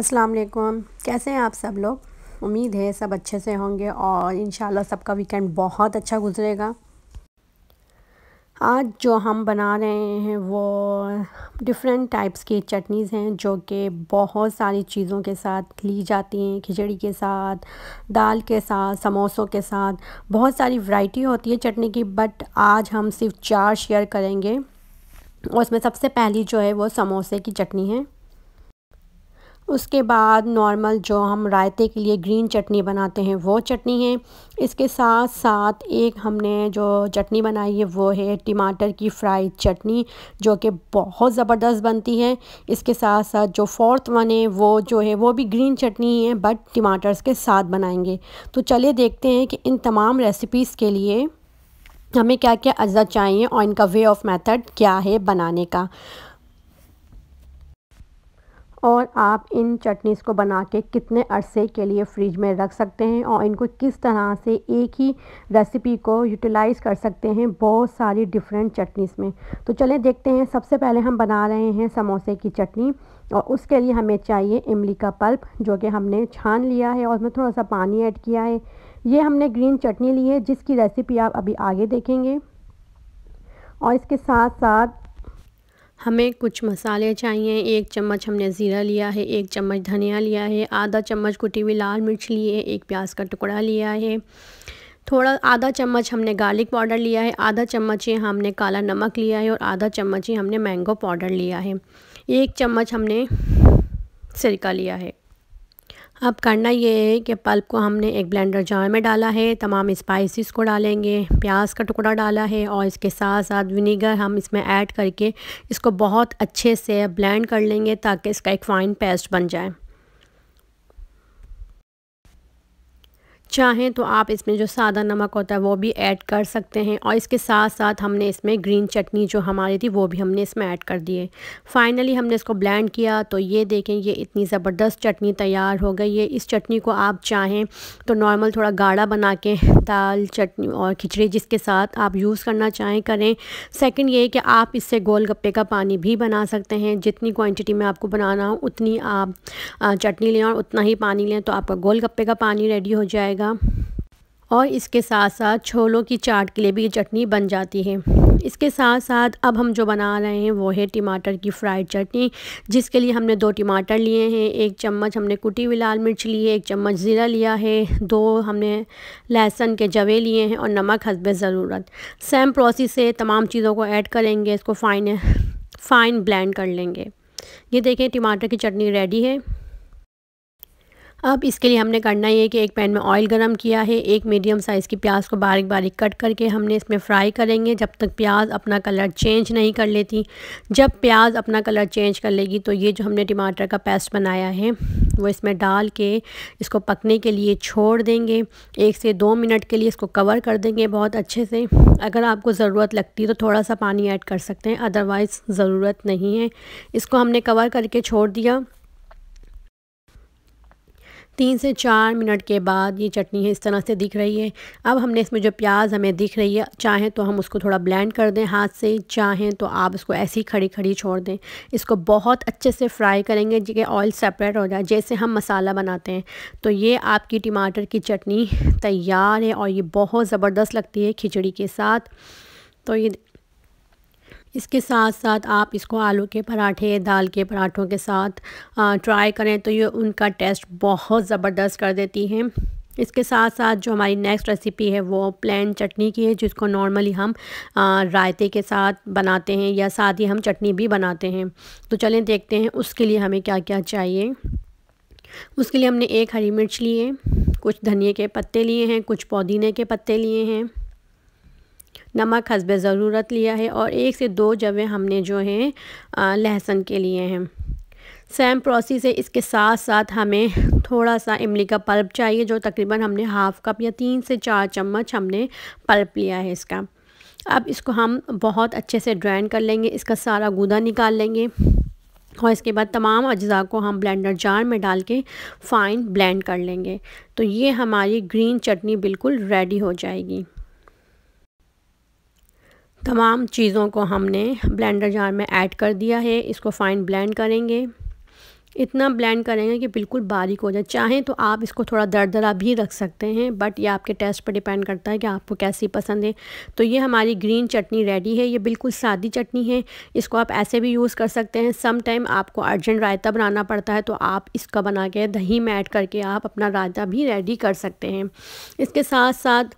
अस्सलाम वालेकुम कैसे हैं आप सब लोग उम्मीद है सब अच्छे से होंगे और इन सबका वीकेंड बहुत अच्छा गुजरेगा आज जो हम बना रहे हैं वो डिफरेंट टाइप्स की चटनीज़ हैं जो कि बहुत सारी चीज़ों के साथ ली जाती हैं खिचड़ी के साथ दाल के साथ समोसों के साथ बहुत सारी वैरायटी होती है चटनी की बट आज हम सिर्फ चार शेयर करेंगे और उसमें सबसे पहली जो है वो समोसे की चटनी है उसके बाद नॉर्मल जो हम रायते के लिए ग्रीन चटनी बनाते हैं वो चटनी है इसके साथ साथ एक हमने जो चटनी बनाई है वो है टमाटर की फ्राई चटनी जो कि बहुत ज़बरदस्त बनती है इसके साथ साथ जो फोर्थ वन है वो जो है वो भी ग्रीन चटनी है बट टमाटर्स के साथ बनाएंगे तो चलिए देखते हैं कि इन तमाम रेसिपीज़ के लिए हमें क्या क्या अज्जा चाहिए और इनका वे ऑफ मेथड क्या है बनाने का और आप इन चटनीज़ को बना के कितने अरसे के लिए फ्रिज में रख सकते हैं और इनको किस तरह से एक ही रेसिपी को यूटिलाइज़ कर सकते हैं बहुत सारी डिफरेंट चटनीस में तो चलें देखते हैं सबसे पहले हम बना रहे हैं समोसे की चटनी और उसके लिए हमें चाहिए इमली का पल्प जो कि हमने छान लिया है और उसमें थोड़ा सा पानी ऐड किया है ये हमने ग्रीन चटनी ली है जिसकी रेसिपी आप अभी आगे देखेंगे और इसके साथ साथ हमें कुछ मसाले चाहिए एक चम्मच हमने ज़ीरा लिया है एक चम्मच धनिया लिया है आधा चम्मच कुटी हुई लाल मिर्च ली है एक प्याज का टुकड़ा लिया है थोड़ा आधा चम्मच हमने गार्लिक पाउडर लिया है आधा चम्मच ही हमने काला नमक लिया है और आधा चम्मच ही हमने मैंगो पाउडर लिया है एक चम्मच हमने सिरका लिया है अब करना ये है कि पल्प को हमने एक ब्लेंडर जार में डाला है तमाम स्पाइसेस को डालेंगे प्याज का टुकड़ा डाला है और इसके साथ साथ विनीगर हम इसमें ऐड करके इसको बहुत अच्छे से ब्लेंड कर लेंगे ताकि इसका एक फ़ाइन पेस्ट बन जाए चाहें तो आप इसमें जो सादा नमक होता है वो भी ऐड कर सकते हैं और इसके साथ साथ हमने इसमें ग्रीन चटनी जो हमारी थी वो भी हमने इसमें ऐड कर दिए फाइनली हमने इसको ब्लेंड किया तो ये देखें ये इतनी ज़बरदस्त चटनी तैयार हो गई है इस चटनी को आप चाहें तो नॉर्मल थोड़ा गाढ़ा बना के दाल चटनी और खिचड़ी जिसके साथ आप यूज़ करना चाहें करें सेकेंड ये कि आप इससे गप्पे का पानी भी बना सकते हैं जितनी क्वान्टिटी में आपको बनाना हो उतनी आप चटनी लें और उतना ही पानी लें तो आपका गप्पे का पानी रेडी हो जाएगा जाएगा और इसके साथ साथ छोलों की चाट के लिए भी ये चटनी बन जाती है इसके साथ साथ अब हम जो बना रहे हैं वो है टमाटर की फ्राइड चटनी जिसके लिए हमने दो टमाटर लिए हैं एक चम्मच हमने कुटी हुई लाल मिर्च ली है एक चम्मच ज़ीरा लिया है दो हमने लहसुन के जवे लिए हैं और नमक हसब ज़रूरत सेम प्रोसेस से तमाम चीज़ों को ऐड करेंगे इसको फाइन फाइन ब्लेंड कर लेंगे ये देखें टमाटर की चटनी रेडी है अब इसके लिए हमने करना ये कि एक पैन में ऑयल गरम किया है एक मीडियम साइज़ की प्याज को बारीक बारीक कट करके हमने इसमें फ्राई करेंगे जब तक प्याज अपना कलर चेंज नहीं कर लेती जब प्याज अपना कलर चेंज कर लेगी तो ये जो हमने टमाटर का पेस्ट बनाया है वो इसमें डाल के इसको पकने के लिए छोड़ देंगे एक से दो मिनट के लिए इसको कवर कर देंगे बहुत अच्छे से अगर आपको ज़रूरत लगती तो थोड़ा सा पानी ऐड कर सकते हैं अदरवाइज़ ज़रूरत नहीं है इसको हमने कवर करके छोड़ दिया तीन से चार मिनट के बाद ये चटनी है इस तरह से दिख रही है अब हमने इसमें जो प्याज हमें दिख रही है चाहें तो हम उसको थोड़ा ब्लेंड कर दें हाथ से चाहें तो आप इसको ही खड़ी खड़ी छोड़ दें इसको बहुत अच्छे से फ्राई करेंगे कि ऑयल सेपरेट हो जाए जैसे हम मसाला बनाते हैं तो ये आपकी टमाटर की चटनी तैयार है और ये बहुत ज़बरदस्त लगती है खिचड़ी के साथ तो ये इसके साथ साथ आप इसको आलू के पराठे दाल के पराठों के साथ ट्राई करें तो ये उनका टेस्ट बहुत ज़बरदस्त कर देती हैं इसके साथ साथ जो हमारी नेक्स्ट रेसिपी है वो प्लेन चटनी की है जिसको नॉर्मली हम रायते के साथ बनाते हैं या साथ ही हम चटनी भी बनाते हैं तो चलें देखते हैं उसके लिए हमें क्या क्या चाहिए उसके लिए हमने एक हरी मिर्च लिए कुछ धनिए के पत्ते लिए हैं कुछ पुदीने के पत्ते लिए हैं नमक हसब ज़रूरत लिया है और एक से दो जवे हमने जो हैं लहसुन के लिए हैं सेम प्रोसेस है इसके साथ साथ हमें थोड़ा सा इमली का पल्प चाहिए जो तकरीबन हमने हाफ़ कप या तीन से चार चम्मच हमने पल्प लिया है इसका अब इसको हम बहुत अच्छे से ड्राइन कर लेंगे इसका सारा गूदा निकाल लेंगे और इसके बाद तमाम अज्जा को हम ब्लेंडर जार में डाल के फ़ाइन ब्लेंड कर लेंगे तो ये हमारी ग्रीन चटनी बिल्कुल रेडी हो जाएगी तमाम चीज़ों को हमने ब्लेंडर जार में ऐड कर दिया है इसको फाइन ब्लेंड करेंगे इतना ब्लेंड करेंगे कि बिल्कुल बारीक हो जाए चाहें तो आप इसको थोड़ा दरदरा भी रख सकते हैं बट ये आपके टेस्ट पर डिपेंड करता है कि आपको कैसी पसंद है तो ये हमारी ग्रीन चटनी रेडी है ये बिल्कुल सादी चटनी है इसको आप ऐसे भी यूज़ कर सकते हैं सम टाइम आपको अर्जेंट रायता बनाना पड़ता है तो आप इसका बना के दही में ऐड करके आप अपना रायता भी रेडी कर सकते हैं इसके साथ साथ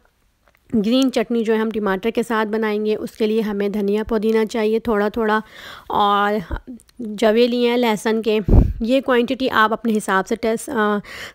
ग्रीन चटनी जो है हम टमाटर के साथ बनाएंगे उसके लिए हमें धनिया पुदीना चाहिए थोड़ा थोड़ा और जवे लिए हैं लहसन के ये क्वांटिटी आप अपने हिसाब से टेस्ट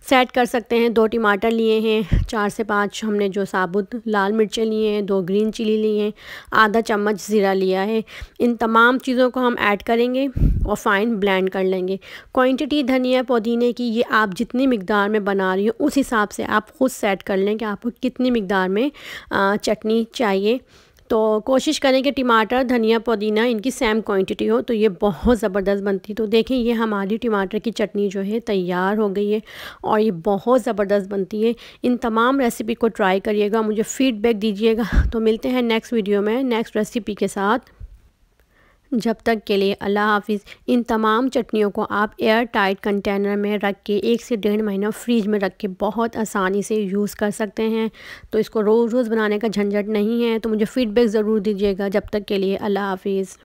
सेट कर सकते हैं दो टमाटर लिए हैं चार से पाँच हमने जो साबुत लाल मिर्चें लिए हैं दो ग्रीन चिली लिए हैं आधा चम्मच ज़ीरा लिया है इन तमाम चीज़ों को हम ऐड करेंगे और फाइन ब्लेंड कर लेंगे क्वांटिटी धनिया पुदीने की ये आप जितनी मकदार में बना रही हो उस हिसाब से आप ख़ुद सेट कर लें कि आपको कितनी मकदार में चटनी चाहिए तो कोशिश करें कि टमाटर धनिया पुदीना इनकी सेम क्वांटिटी हो तो ये बहुत ज़बरदस्त बनती तो देखें ये हमारी टमाटर की चटनी जो है तैयार हो गई है और ये बहुत ज़बरदस्त बनती है इन तमाम रेसिपी को ट्राई करिएगा मुझे फीडबैक दीजिएगा तो मिलते हैं नेक्स्ट वीडियो में नेक्स्ट रेसिपी के साथ जब तक के लिए अल्लाह हाफिज़ इन तमाम चटनियों को आप एयर टाइट कंटेनर में रख के एक से डेढ़ महीना फ्रिज में रख के बहुत आसानी से यूज़ कर सकते हैं तो इसको रोज़ रोज़ बनाने का झंझट नहीं है तो मुझे फ़ीडबैक ज़रूर दीजिएगा जब तक के लिए अल्लाह हाफिज़